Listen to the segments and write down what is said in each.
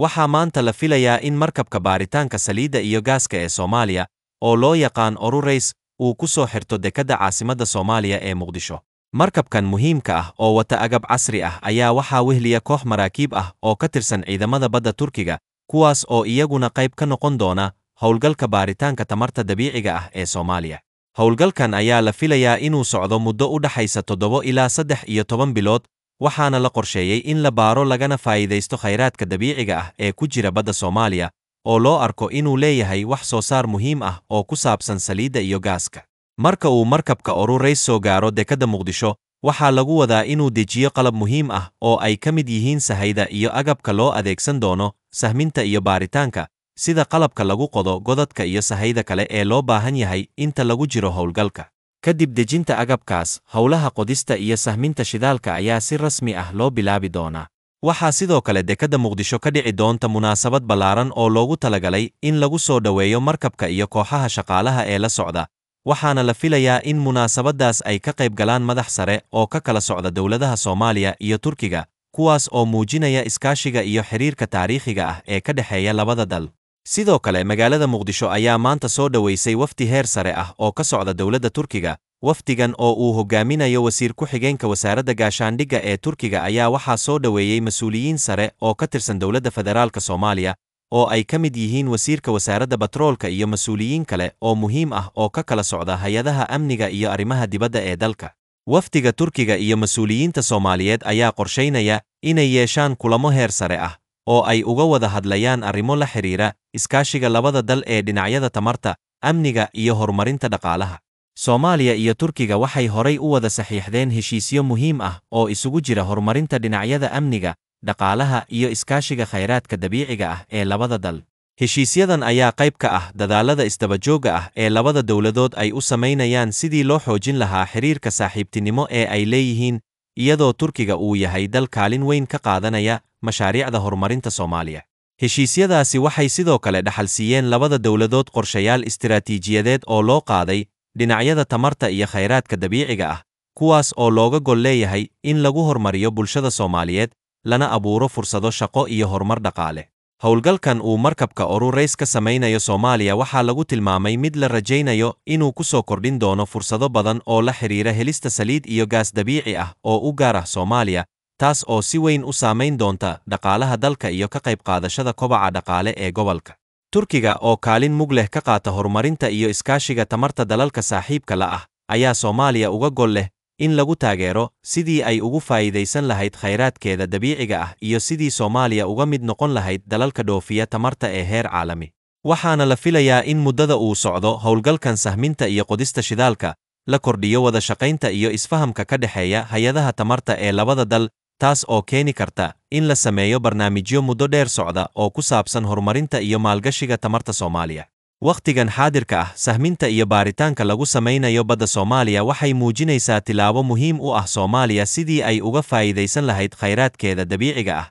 waxaa maanta la filayaa in markabka baaritaanka saliidda iyo gaaska ee Soomaaliya oo loo yaqaan orurays uu ku soo xirto dekadda caasimadda Soomaaliya ee Muqdisho. markabkan muhiimka ah oo wata agab casri ah ayaa waxaa wehliya koox maraakiib ah oo ka tirsan ciidamada badda Turkiga kuwaas oo iyaguna qayb ka noqon doona howlgalka baaritaanka tamarta dabiiciga ah ee Soomaaliya. howlgalkan ayaa la filayaa inuu socdo muddo u dhaxaysa toddobo ilaa saddex iyo toban bilood waxaana la qorsheeyey in la baaro lagana faa'iidaysto khayraadka dabiiciga ah ee ku jira badda soomaaliya oo loo arko inuu leeyahay wax soo saar muhiim ah oo ku saabsan saliidda iyo gaaska marka uu markabka orurays soo gaaro dekadda muqdisho waxaa lagu wadaa inuu dejiyo qalab muhiim ah oo ay ka mid yihiin sahayda iyo agabka loo adeegsan doono sahminta iyo baaritaanka sida qalabka lagu qodo godadka iyo sahayda kale ee loo baahan yahay inta lagu jiro howlgalka Kadib dejinta agabkaas, howlaha qodista iyo sahminta shidaalka ayaa si rasmi ah loo bilaabi doonaa. waxaa sidoo kale dekadda muqdisho ka dhici doonta munaasabad ballaaran oo loogu talagalay in lagu soo dhoweeyo markabka iyo kooxaha shaqaalaha ee la socda waxaana la filayaa in munaasabaddaas ay ka qayb galaan madax sare oo ka kala socda dowladaha soomaaliya iyo turkiga kuwaas oo muujinaya iskaashiga iyo xiriirka taariikhiga ah ee ka dhexeeya labada dal sidoo kale magaalada muqdisho ayaa maanta soo dhoweysay wafdi heer sare ah oo ka socda dowladda turkiga wafdigan oo uu hogaaminayo wasiir ku-xigeenka wasaaradda gaashaandhigga ee turkiga ayaa waxaa soo dhoweeyey mas-uuliyiin sare oo ka tirsan dowladda federaalka soomaaliya oo ay ka mid yihiin wasiirka wasaaradda batroolka iyo mas-uuliyiin kale oo muhiim ah oo ka kala socda hay-adaha amniga iyo arrimaha dibadda ee dalka wafdiga turkiga iyo mas-uuliyiinta soomaaliyeed ayaa qorshaynaya inay yeeshaan kulamo heer sare ah oo ay uga wada hadlayaan arrimo la xidhiira iskaashiga labada dal ee dhinacyada tamarta amniga iyo horumarinta dhaqaalaha soomaaliya iyo turkiga waxay horay u wada saxiixdeen heshiisyo muhiim ah oo isugu jira horumarinta dhinacyada amniga dhaqaalaha iyo iskaashiga khayraadka dabiiciga ah ee labada dal heshiisyadan ayaa qayb ka ah dadaalada isdabajoogga ah ee labada dowladood ay u samaynayaan sidii loo xoojin lahaa xiriirka saaxiibtinimo ee ay leeyihiin iyadoo turkiga uu yahay dal kaalin weyn ka qaadanaya mashaariicda horumarinta soomaaliya heshiisyadaasi waxay sidoo kale dhaxal siiyeen labada dowladood qorshayaal istiraatiijiyadeed oo loo qaaday dhinacyada tamarta iyo khayraadka dabiiciga ah kuwaas oo looga gol leeyahay in lagu hormariyo bulshada soomaaliyeed lana abuuro fursado shaqo iyo horumar dhaqaale howlgalkan uu markabka orurays ka samaynayo soomaaliya waxaa lagu tilmaamay mid la rajaynayo inuu ku soo kordhin doono fursado badan oo la xidhiira helista saliid iyo gaas dabiici ah oo u gaar ah soomaaliya taas oo si weyn u saamayn doonta dhaqaalaha dalka iyo ka qayb qaadashada kobaca dhaqaale ee gobolka turkiga oo kaalin mug leh ka qaata horumarinta iyo iskaashiga tamarta dalalka saaxiibka la ah ayaa soomaaliya uga gol leh in lagu taageero sidii ay ugu faa'iidaysan lahayd khayraadkeeda dabiiciga ah iyo sidii soomaaliya uga mid noqon lahayd dalalka dhoofiya tamarta ee heer caalami waxaana la filayaa in muddada uu socdo howlgalkan sahminta iyo qodista shidaalka la kordhiyo wada shaqaynta iyo isfahamka ka dhexeeya hayadaha tamarta ee labada dal taas oo keeni karta in la sameeyo barnaamijyo muddo dheer socda oo ku saabsan horumarinta iyo maalgashiga tamarta Soomaaliya wakhtigan xaadirka ah sahminta iyo baaritaanka lagu samaynayo badda Soomaaliya waxay muujinaysaa tilaabo muhiim u ah Soomaaliya sidii ay uga faa'iidaysan lahayd khayraadkeeda dabiiciga ah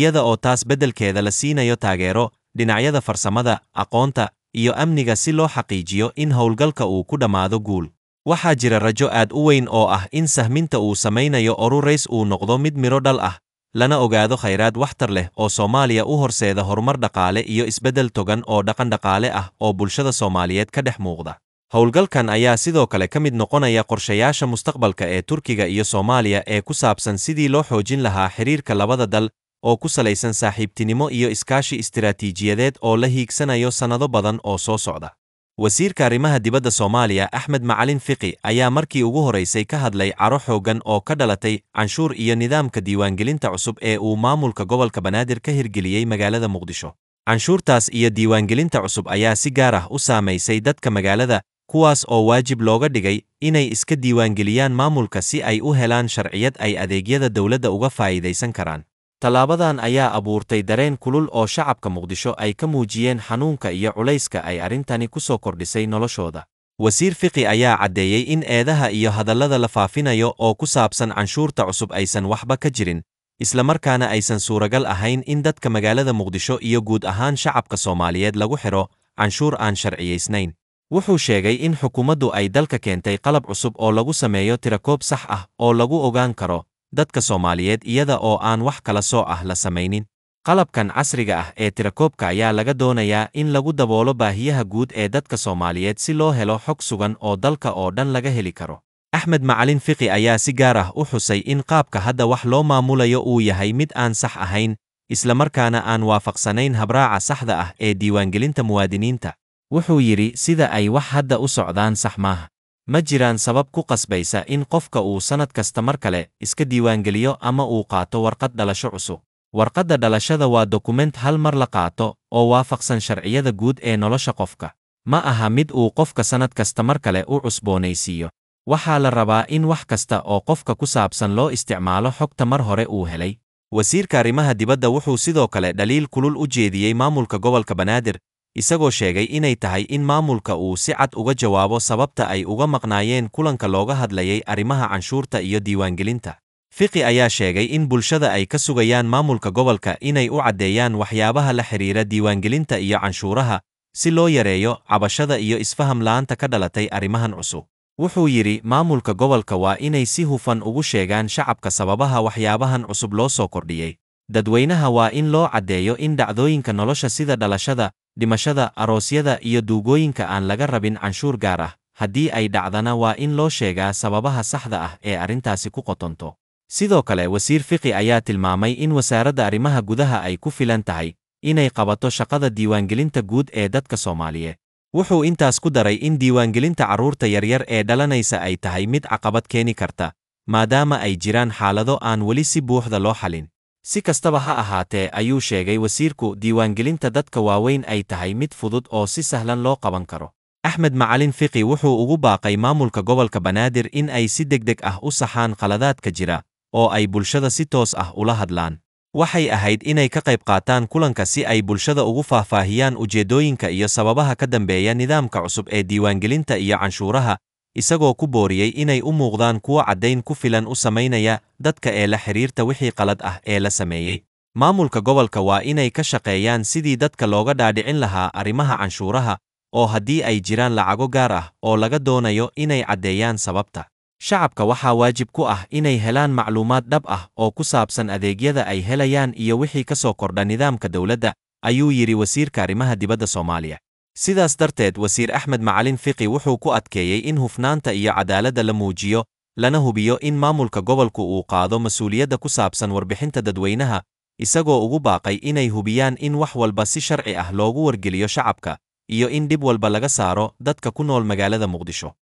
iyada oo taas beddelkeeda la siinayo taageero dhinacyada farsamada aqoonta iyo amniga si loo xaqiijiyo in howlgalka uu ku dhammaado guul waxaa jira rajo aad u weyn oo ah in sahminta uu samaynayo orurays uu noqdo mid midho dhal ah lana ogaado khayraad waxtar leh oo soomaaliya u horseeda horumar dhaqaale iyo isbeddel togan oo dhaqandhaqaale ah oo bulshada soomaaliyeed ka dhex muuqda howlgalkan ayaa sidoo kale ka mid noqonaya qorshayaasha mustaqbalka ee turkiga iyo soomaaliya ee ku saabsan sidii loo xoojin lahaa xiriirka labada dal oo ku salaysan saaxiibtinimo iyo iskaashi istiraatiijiyadeed oo la hiigsanayo sannado badan oo soo socda wasiirka arrimaha dibadda soomaaliya axmed macalin fiqi ayaa markii ugu horaysay ka hadlay caro xooggan oo ka dhalatay canshuur iyo nidaamka diiwaangelinta cusub ee uu maamulka gobolka banaadir ka hirgeliyey magaalada muqdisho canshuurtaas iyo diiwaangelinta cusub ayaa si gaar ah u saamaysay dadka magaalada kuwaas oo waajib looga dhigay inay iska diiwaangeliyaan maamulka si ay u helaan sharciyad ay adeegyada dawladda uga faa'iidaysan karaan tallaabadan ayaa abuurtay dareen kulul oo shacabka muqdisho ay ka muujiyeen xanuunka iyo culayska ay arrintani ku soo kordhisay noloshooda wasiir fiqi ayaa caddeeyey in eedaha iyo hadallada la faafinayo oo ku saabsan canshuurta cusub aysan waxba ka jirin islamarkaana aysan suuragal ahayn in dadka magaalada muqdisho iyo guud ahaan shacabka soomaaliyeed lagu xidho canshuur aan sharciyaysnayn wuxuu sheegay in xukuumaddu ay dalka keentay qalab cusub oo lagu sameeyo tirakoob sax ah oo lagu ogaan karo dadka soomaaliyeed iyada oo aan wax kala soo ah la samaynin qalabkan casriga ah ee tirakoobka ayaa laga doonayaa in lagu daboolo baahiyaha guud ee dadka soomaaliyeed si loo helo xog sugan oo dalka oo dhan laga heli karo axmed macalin fiqi ayaa si gaar ah u xusay in qaabka hadda wax loo maamulayo uu yahay mid aan sax ahayn islamarkaana aan waafaqsanayn habraaca saxda ah ee diiwaangelinta muwaadiniinta wuxuu yidhi sida ay wax hadda u socdaan sax maaha ma jiraan sabab ku qasbaysa in qofka uu sannad kasta mar kale iska diiwaangeliyo ama uu qaato warqad dhalasho cusub warqadda dhalashada waa dokument hal mar la qaato oo waafaqsan sharciyada guud ee nolosha qofka ma aha mid uu qofka sannad kasta mar kale u cusboonaysiiyo waxaa la rabaa in wax kasta oo qofka ku saabsan loo isticmaalo xogta mar hore uu helay wasiirka arrimaha dibadda wuxuu sidoo kale dhaliil kulul u jeediyey maamulka gobolka banaadir isagoo sheegay inay tahay in maamulka uu si cad uga jawaabo sababta ay uga maqnaayeen kulanka looga hadlayay arrimaha canshuurta iyo diiwaangelinta fiqi ayaa sheegay in bulshada ay ka sugayaan maamulka gobolka inay u caddeeyaan waxyaabaha la xidhiira diiwaangelinta iyo canshuuraha si loo yareeyo cabashada iyo isfaham la'aanta ka dhalatay arrimahan cusub wuxuu yidhi maamulka gobolka waa inay si hufan ugu sheegaan shacabka sababaha waxyaabahan cusub loo soo kordhiyey dadweynaha waa in loo caddeeyo in dhacdooyinka nolosha sida dhalashada dhimashada aroosyada iyo duugooyinka aan laga rabin canshuur gaar ah haddii ay dhacdana waa in loo sheegaa sababaha saxda ah ee arrintaasi ku qotonto sidoo kale wasiir fiqi ayaa tilmaamay in wasaaradda arrimaha gudaha ay ku filan tahay inay qabato shaqada diiwaangelinta guud ee dadka soomaaliyeed wuxuu intaas ku daray in diiwaangelinta carruurta yaryar ee dhalanaysa ay tahay mid caqabad keeni karta maadaama ay jiraan xaalado aan weli si buuxda loo xalin si kastaba ha ahaatee ayuu sheegay wasiirku diiwaangelinta dadka waaweyn ay tahay mid fudud oo si sahlan loo qaban karo axmed macalin fiqi wuxuu ugu baaqay maamulka gobolka banaadir in ay si degdeg ah u saxaan khaladaadka jira oo ay bulshada si toos ah ula hadlaan waxay ahayd inay ka qayb qaataan kulanka si ay bulshada ugu faahfaahiyaan ujeeddooyinka iyo sababaha ka dambeeya nidaamka cusub ee diiwaangelinta iyo canshuuraha isagoo ku booriyey inay u muuqdaan kuwo caddayn ku filan u samaynaya dadka ee la xiriirta wixii qalad ah ee la sameeyey maamulka gobolka waa inay ka shaqeeyaan sidii dadka looga dhaadhicin lahaa arrimaha canshuuraha oo haddii ay jiraan lacago gaar ah oo laga doonayo inay caddeeyaan sababta shacabka waxaa waajib ku ah inay helaan macluumaad dhab ah oo ku saabsan adeegyada ay helayaan iyo wixii ka soo kordha nidaamka dowladda ayuu yidhi wasiirka arrimaha dibadda soomaaliya sidaas darteed wasiir axmed macalin fiqi wuxuu ku adkeeyey in hufnaanta iyo cadaaladda la muujiyo lana hubiyo in maamulka gobolku uu qaado mas-uuliyadda ku saabsan warbixinta dadweynaha isagoo ugu baaqay inay hubiyaan in wax walba si sharci ah loogu wargeliyo shacabka iyo in dhib walba laga saaro dadka ku nool magaalada muqdisho